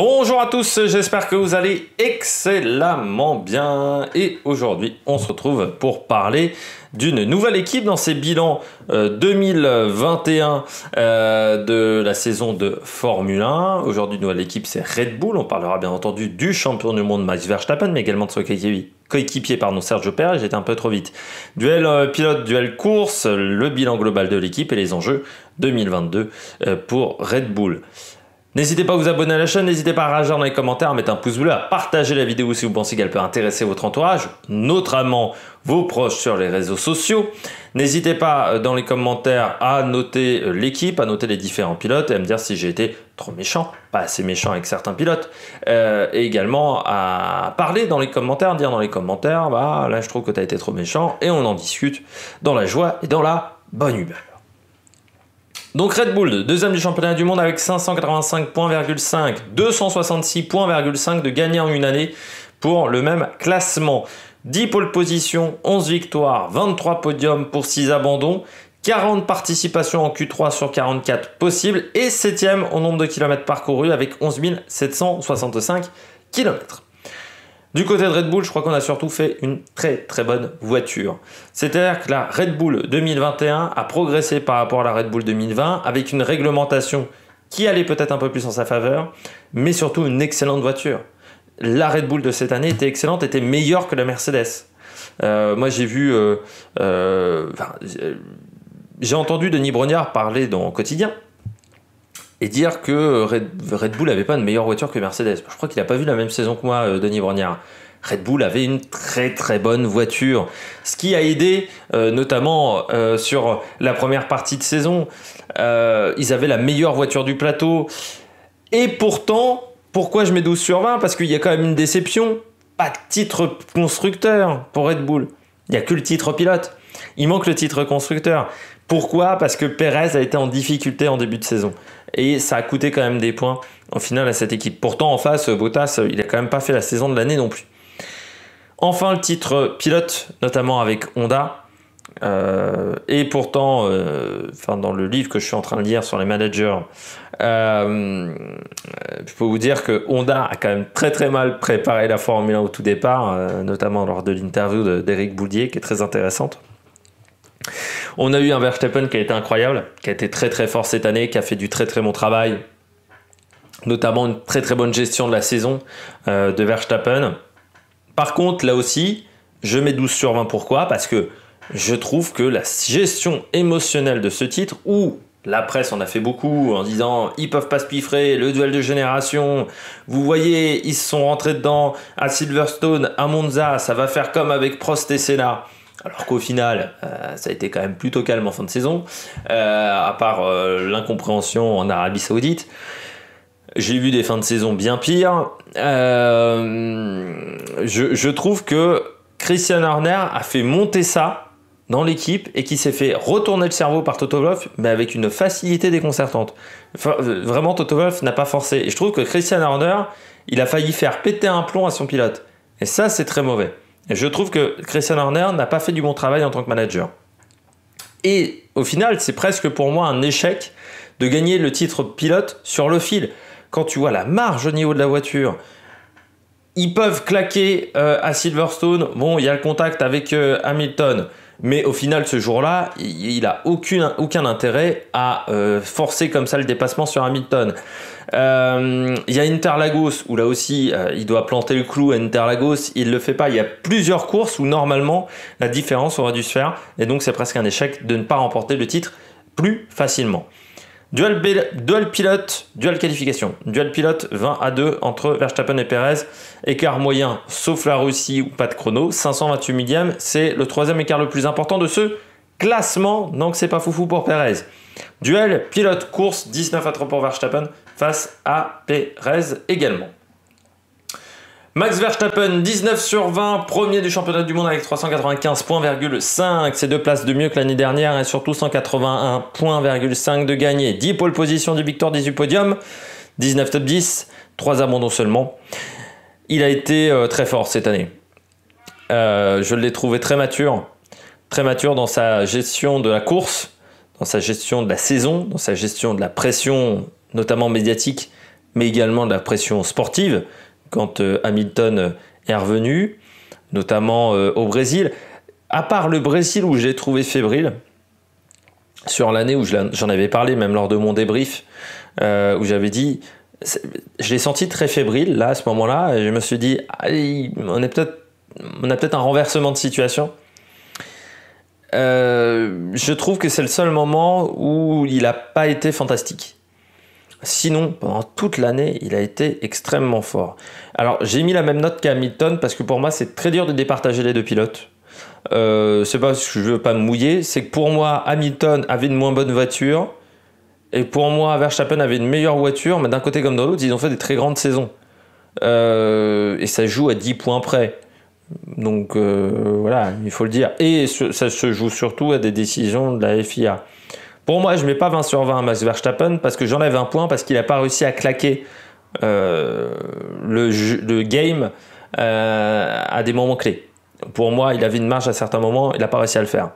Bonjour à tous, j'espère que vous allez excellemment bien et aujourd'hui on se retrouve pour parler d'une nouvelle équipe dans ses bilans 2021 euh, euh, de la saison de Formule 1. Aujourd'hui nouvelle équipe c'est Red Bull, on parlera bien entendu du champion du monde Max Verstappen mais également de son coéquipier pardon, Sergio Perez j'étais un peu trop vite. Duel euh, pilote, duel course, le bilan global de l'équipe et les enjeux 2022 pour Red Bull. N'hésitez pas à vous abonner à la chaîne, n'hésitez pas à réagir dans les commentaires, à mettre un pouce bleu, à partager la vidéo si vous pensez qu'elle peut intéresser votre entourage, notamment vos proches sur les réseaux sociaux. N'hésitez pas euh, dans les commentaires à noter euh, l'équipe, à noter les différents pilotes et à me dire si j'ai été trop méchant, pas assez méchant avec certains pilotes. Euh, et également à parler dans les commentaires, dire dans les commentaires, bah là je trouve que tu as été trop méchant et on en discute dans la joie et dans la bonne humeur. Donc Red Bull, deuxième du championnat du monde avec 585.5, 266.5 de gagner en une année pour le même classement. 10 pôles position, 11 victoires, 23 podiums pour 6 abandons, 40 participations en Q3 sur 44 possibles et 7ème au nombre de kilomètres parcourus avec 11 765 kilomètres. Du côté de Red Bull, je crois qu'on a surtout fait une très très bonne voiture. C'est-à-dire que la Red Bull 2021 a progressé par rapport à la Red Bull 2020 avec une réglementation qui allait peut-être un peu plus en sa faveur, mais surtout une excellente voiture. La Red Bull de cette année était excellente, était meilleure que la Mercedes. Euh, moi j'ai vu... Euh, euh, j'ai entendu Denis Brognard parler dans Quotidien et dire que Red, Bull n'avait pas une meilleure voiture que Mercedes. Je crois qu'il n'a pas vu la même saison que moi, euh, Denis Brognard. Red Bull avait une très très bonne voiture, ce qui a aidé euh, notamment euh, sur la première partie de saison. ils avaient la meilleure voiture du plateau. Et pourtant, pourquoi je mets 12 sur 20 Parce qu'il y a quand même une déception. Pas de titre constructeur pour Red Bull. Il n'y a que le titre pilote. Il manque le titre constructeur. Pourquoi Parce que Perez a été en difficulté en début de saison et ça a coûté quand même des points en finale à cette équipe. Pourtant, en face, Bottas, euh, il n'a quand même pas fait la saison de l'année non plus. Enfin, le titre euh, pilote, notamment avec Honda. Euh, et pourtant, dans le livre que je suis en train de lire sur les managers, je peux vous dire que Honda a quand même très très mal préparé la Formule 1 au tout départ, notamment lors de l'interview d'Eric Boudier, qui est très intéressante. On a eu un Verstappen qui a été incroyable, qui a été très très fort cette année, qui a fait du très très bon travail, notamment une très très bonne gestion de la saison euh, de Verstappen. Par contre, là aussi, je mets 12 sur 20. Pourquoi Parce que je trouve que la gestion émotionnelle de ce titre, où la presse en a fait beaucoup en disant ils peuvent pas se piffrer, le duel de génération, vous voyez, ils se sont rentrés dedans à Silverstone, à Monza, ça va faire comme avec Prost et Senna. Alors qu'au final, euh, ça a été quand même plutôt calme en fin de saison, euh, à part euh, l'incompréhension en Arabie Saoudite. J'ai vu des fins de saison bien pires. Je, trouve que Christian Horner a fait monter ça dans l'équipe et qui s'est fait retourner le cerveau par Toto Wolff, mais avec une facilité déconcertante. vraiment, Toto Wolff n'a pas forcé. Et je trouve que Christian Horner, il a failli faire péter un plomb à son pilote. Et ça, c'est très mauvais je trouve que Christian Horner n'a pas fait du bon travail en tant que manager. Et au final, c'est presque pour moi un échec de gagner le titre pilote sur le fil. Quand tu vois la marge au niveau de la voiture, ils peuvent claquer euh, à Silverstone. Bon, il y a le contact avec euh, Hamilton. Mais au final, ce jour-là, il n'a aucun, intérêt à euh, forcer comme ça le dépassement sur Hamilton. Euh, il y a Interlagos où là aussi euh, il doit planter le clou à Interlagos, il le fait pas. Il y a plusieurs courses où normalement la différence aurait dû se faire et donc c'est presque un échec de ne pas remporter le titre plus facilement. Duel, pilote, duel qualification. Duel pilote 20 à 2 entre Verstappen et Perez. Écart moyen, sauf la Russie ou pas de chrono, 528 millièmes C'est le troisième écart le plus important de ce classement, donc c'est pas foufou pour Perez. Duel pilote course, 19 à 3 pour Verstappen face à Perez également. Max Verstappen, 19 sur 20, premier du championnat du monde avec 395 points,5. C'est deux places de mieux que l'année dernière et surtout 181,5 de gagné. 10 pôles position du victoire, 18 podiums, 19 top 10, 3 abandons seulement. Il a été euh, très fort cette année. Euh, je l'ai trouvé très mature, très mature dans sa gestion de la course, dans sa gestion de la saison, dans sa gestion de la pression, notamment médiatique, mais également de la pression sportive quand euh, Hamilton euh, est revenu, notamment euh, au Brésil. À part le Brésil où j'ai trouvé fébrile, sur l'année où j'en avais parlé, même lors de mon débrief, où j'avais dit, je l'ai senti très fébrile là à ce moment-là, et je me suis dit, on on a peut-être un renversement de situation. je trouve que c'est le seul moment où il n'a pas été fantastique. Sinon, pendant toute l'année, il a été extrêmement fort. Alors, j'ai mis la même note qu'Hamilton parce que pour moi, c'est très dur de départager les deux pilotes. Euh, c'est pas parce que je veux pas me mouiller, c'est que pour moi, Hamilton avait une moins bonne voiture. Et pour moi, Verstappen avait une meilleure voiture, mais d'un côté comme de l'autre, ils ont fait des très grandes saisons. Euh, et ça joue à 10 points près. Donc euh, voilà, il faut le dire. Et ça se joue surtout à des décisions de la FIA. Pour moi, je ne mets pas 20 sur 20 à Max Verstappen parce que j'enlève un point parce qu'il n'a pas réussi à claquer euh, le, le, game euh, à des moments clés. Pour moi, il avait une marge à certains moments, il n'a pas réussi à le faire.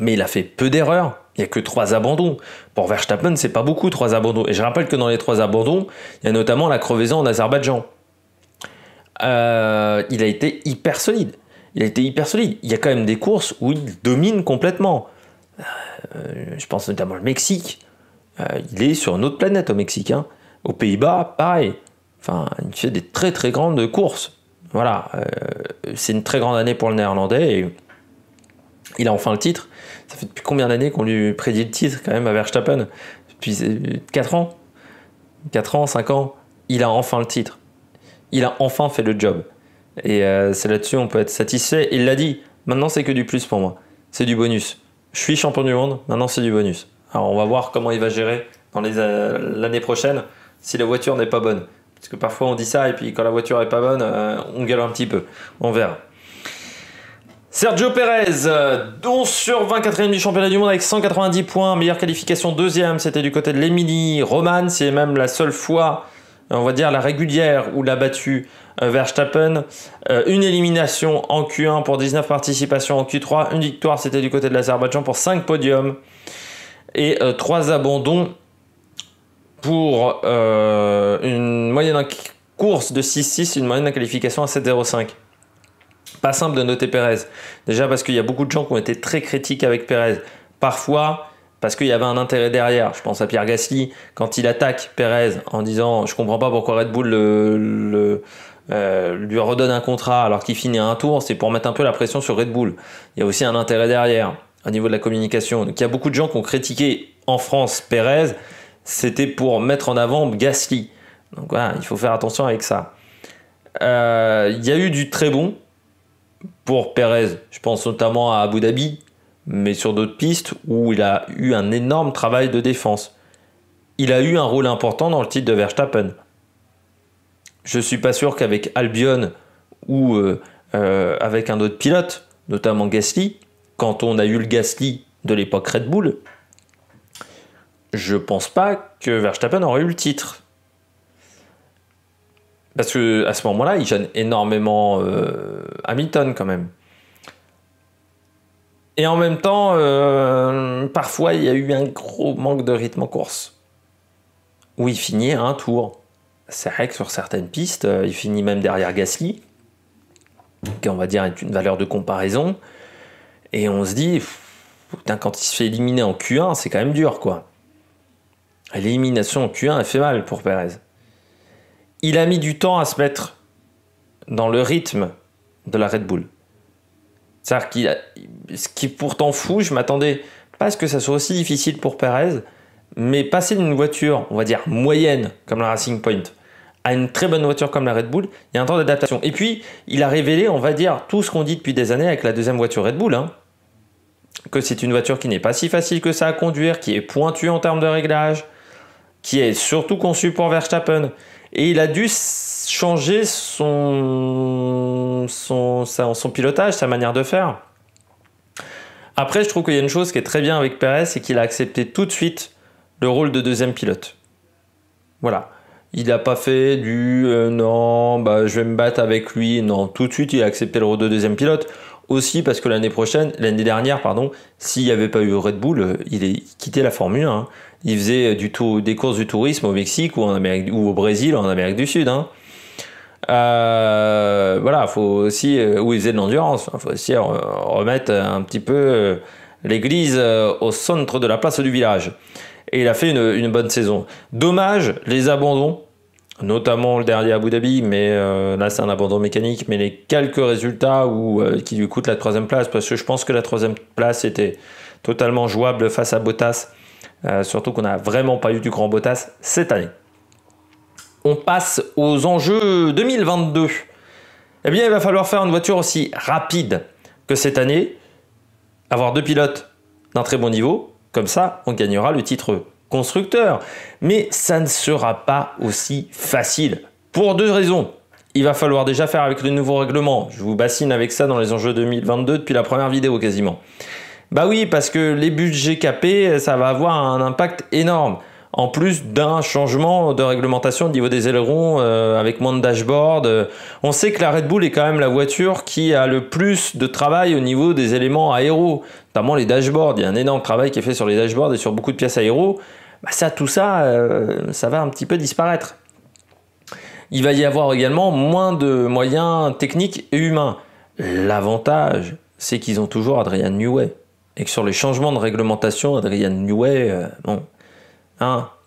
Mais il a fait peu d'erreurs. Il n'y a que trois abandons. Pour Verstappen, c'est pas beaucoup, trois abandons. Et je rappelle que dans les trois abandons, il y a notamment la crevaison en Azerbaïdjan. Euh, il a été hyper solide. Il a été hyper solide. Il y a quand même des courses où il domine complètement. Euh, je pense notamment le Mexique. Euh, il est sur une autre planète au Mexique. Hein. Aux Pays-Bas, pareil. Enfin, il fait des très très grandes courses. Voilà, euh, c'est une très grande année pour le néerlandais et il a enfin le titre. Ça fait depuis combien d'années qu'on lui prédit le titre quand même à Verstappen Depuis 4 ans 4 ans, 5 ans, il a enfin le titre. Il a enfin fait le job. Et c'est là-dessus on peut être satisfait. Il l'a dit, maintenant c'est que du plus pour moi. C'est du bonus je suis champion du monde, maintenant c'est du bonus. Alors on va voir comment il va gérer dans euh, l'année prochaine si la voiture n'est pas bonne. Parce que parfois on dit ça et puis quand la voiture n'est pas bonne, euh, on gueule un petit peu. On verra. Sergio Perez 11 euh, sur 24 e du championnat du monde avec 190 points, meilleure qualification deuxième, c'était du côté de l'Emily Roman, c'est même la seule fois on va dire la régulière où l'a battu euh, Verstappen, euh, une élimination en Q1 pour 19 participations en Q3, une victoire c'était du côté de l'Azerbaïdjan pour 5 podiums et 3 euh, abandons pour une moyenne en course de 6-6, une moyenne en qualification à 7-0-5. Pas simple de noter Pérez. Déjà parce qu'il y a beaucoup de gens qui ont été très critiques avec Pérez. Parfois, parce qu'il y avait un intérêt derrière. Je pense à Pierre Gasly quand il attaque Perez en disant je comprends pas pourquoi Red Bull euh, lui redonne un contrat alors qu'il finit un tour, c'est pour mettre un peu la pression sur Red Bull. Il y a aussi un intérêt derrière au niveau de la communication. Donc il y a beaucoup de gens qui ont critiqué en France Pérez, c'était pour mettre en avant Gasly. Donc voilà, il faut faire attention avec ça. Euh, il y a eu du très bon pour Perez, je pense notamment à Abu Dhabi, mais sur d'autres pistes où il a eu un énorme travail de défense. Il a eu un rôle important dans le titre de Verstappen. Je ne suis pas sûr qu'avec Albion ou euh, euh, avec un autre pilote, notamment Gasly, quand on a eu le Gasly de l'époque Red Bull, je pense pas que Verstappen aurait eu le titre. Parce que à ce moment-là, il gêne énormément euh, Hamilton quand même. Et en même temps, euh, parfois, il y a eu un gros manque de rythme en course. Où il finit à un tour. C'est vrai que sur certaines pistes, euh, il finit même derrière Gasly, qui on va dire est une valeur de comparaison. Et on se dit, quand il se fait éliminer en Q1, c'est quand même dur, quoi. L'élimination en Q1, elle fait mal pour Perez. Il a mis du temps à se mettre dans le rythme de la Red Bull. C'est-à-dire qu'il, ce qui pourtant fou, je m'attendais pas à ce que ça soit aussi difficile pour Perez, mais passer d'une voiture, on va dire moyenne comme la Racing Point, à une très bonne voiture comme la Red Bull, il y a un temps d'adaptation. Et puis, il a révélé, on va dire, tout ce qu'on dit depuis des années avec la deuxième voiture Red Bull. Hein, que c'est une voiture qui n'est pas si facile que ça à conduire, qui est pointue en termes de réglage, qui est surtout conçue pour Verstappen. Et il a dû changer son son, son, pilotage, sa manière de faire. Après, je trouve qu'il y a une chose qui est très bien avec Perez, c'est qu'il a accepté tout de suite le rôle de deuxième pilote. Voilà. Il n'a pas fait du euh, non, bah, je vais me battre avec lui. Non, tout de suite, il a accepté le rôle de deuxième pilote. Aussi parce que l'année prochaine, l'année dernière, pardon, s'il n'y avait pas eu Red Bull, il est quitté la Formule hein. Il faisait du tout, des courses du tourisme au Mexique ou, en Amérique, ou au Brésil, en Amérique du Sud. Hein. Euh, voilà, faut aussi, euh, ou ils de l'endurance, il faut aussi euh, remettre un petit peu l'église au centre de la place du village. Et il a fait une, bonne saison. Dommage, les abandons, notamment le dernier à Abu Dhabi, mais là c'est un abandon mécanique, mais les quelques résultats qui lui coûtent la troisième place, parce que je pense que la troisième place était totalement jouable face à Bottas, surtout qu'on n'a vraiment pas eu du grand Bottas cette année on passe aux enjeux 2022. Eh bien, il va falloir faire une voiture aussi rapide que cette année, avoir deux pilotes d'un très bon niveau, comme ça, on gagnera le titre constructeur. Mais ça ne sera pas aussi facile. Pour deux raisons. Il va falloir déjà faire avec le nouveau règlement. Je vous bassine avec ça dans les enjeux 2022 depuis la première vidéo quasiment. Bah oui, parce que les budgets capés, ça va avoir un impact énorme en plus d'un changement de réglementation au niveau des ailerons euh, avec moins de dashboard. Euh, on sait que la Red Bull est quand même la voiture qui a le plus de travail au niveau des éléments aéros. notamment les dashboards. Il y a un énorme travail qui est fait sur les dashboards et sur beaucoup de pièces aéros. Bah, ça, tout ça, euh, ça va un petit peu disparaître. Il va y avoir également moins de moyens techniques et humains. L'avantage, c'est qu'ils ont toujours Adrian Newey. Et que sur les changements de réglementation, Adrian Newey, bon,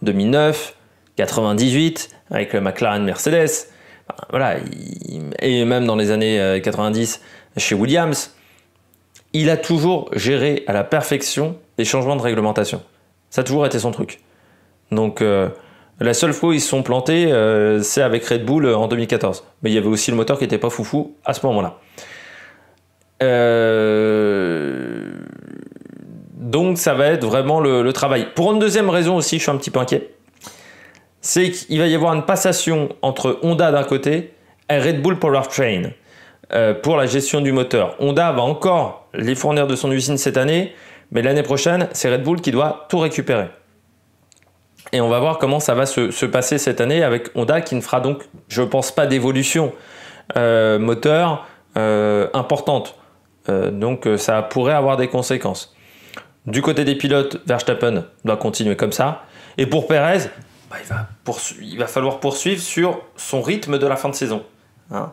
2009, hein, 98, avec le McLaren Mercedes, voilà, et même dans les années 90 euh, chez Williams, il a toujours géré à la perfection les changements de réglementation. Ça a toujours été son truc. Donc euh, la seule fois où ils se sont plantés, euh, c'est avec Red Bull en 2014. Mais il y avait aussi le moteur qui n'était pas foufou à ce moment-là. Euh... Donc ça va être vraiment le, travail. Pour une deuxième raison aussi, je suis un petit peu inquiet. C'est qu'il va y avoir une passation entre Honda d'un côté et Red Bull Power Train euh, pour la gestion du moteur. Honda va encore les fournir de son usine cette année, mais l'année prochaine, c'est Red Bull qui doit tout récupérer. Et on va voir comment ça va se, passer cette année avec Honda qui ne fera donc, je pense, pas d'évolution euh, moteur euh, importante. donc ça pourrait avoir des conséquences. Du côté des pilotes, Verstappen doit continuer comme ça. Et pour Perez, bah, il, va falloir poursuivre sur son rythme de la fin de saison. Hein.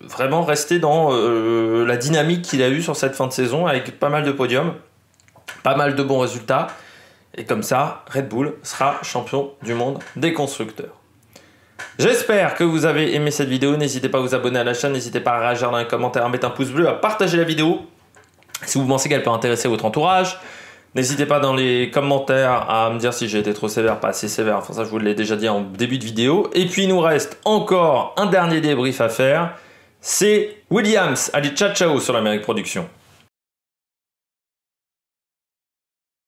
Vraiment rester dans euh, la dynamique qu'il a eue sur cette fin de saison avec pas mal de podiums, pas mal de bons résultats. Et comme ça, Red Bull sera champion du monde des constructeurs. J'espère que vous avez aimé cette vidéo. N'hésitez pas à vous abonner à la chaîne, n'hésitez pas à réagir dans les commentaires, à mettre un pouce bleu, à partager la vidéo. Si vous pensez qu'elle peut intéresser votre entourage, N'hésitez pas dans les commentaires à me dire si j'ai été trop sévère, pas assez sévère. Enfin, ça, je vous l'ai déjà dit en début de vidéo. Et puis, il nous reste encore un dernier débrief à faire. C'est Williams. Allez, ciao, ciao sur l'Amérique Production.